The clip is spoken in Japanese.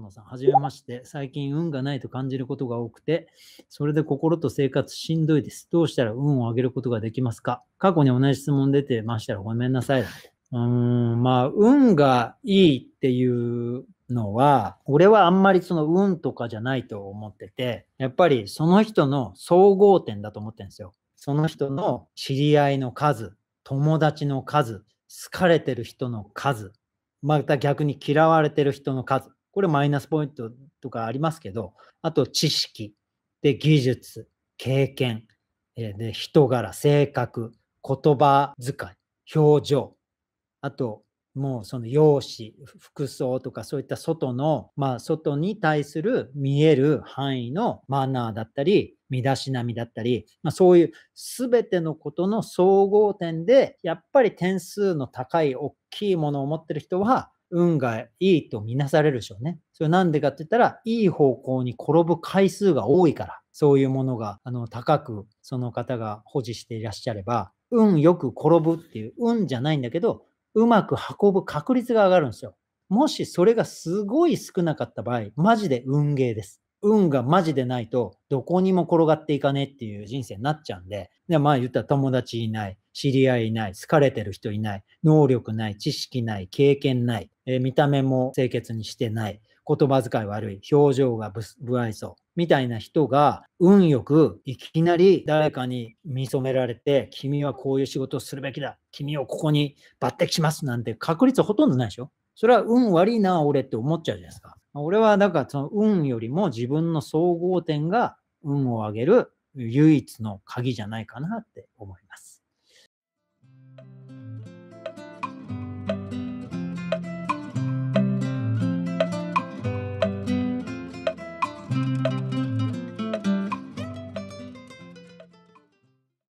野さん、はじめまして。最近運がないと感じることが多くて、それで心と生活しんどいです。どうしたら運を上げることができますか過去に同じ質問出てましたらごめんなさい。うーん、まあ、運がいいっていうのは、俺はあんまりその運とかじゃないと思ってて、やっぱりその人の総合点だと思ってるんですよ。その人の知り合いの数、友達の数、好かれてる人の数、また逆に嫌われてる人の数。これマイナスポイントとかありますけど、あと知識、で、技術、経験、で、人柄、性格、言葉遣い、表情、あと、もうその容姿、服装とかそういった外の、まあ外に対する見える範囲のマナーだったり、身だしなみだったり、まあそういう全てのことの総合点で、やっぱり点数の高い大きいものを持ってる人は、運がいいとみなされるでしょうね。それなんでかって言ったら、いい方向に転ぶ回数が多いから、そういうものが、あの、高くその方が保持していらっしゃれば、運よく転ぶっていう、運じゃないんだけど、うまく運ぶ確率が上がるんですよ。もしそれがすごい少なかった場合、マジで運ゲーです。運がマジでないと、どこにも転がっていかねっていう人生になっちゃうんで、でまあ言ったら友達いない、知り合いいない、好かれてる人いない、能力ない、知識ない、経験ない、えー、見た目も清潔にしてない、言葉遣い悪い、表情が不愛想、みたいな人が運よくいきなり誰かに見初められて、君はこういう仕事をするべきだ、君をここに抜擢しますなんて確率ほとんどないでしょそれは運悪いな、俺って思っちゃうじゃないですか。俺はだからその運よりも自分の総合点が運を上げる唯一の鍵じゃないかなって思います。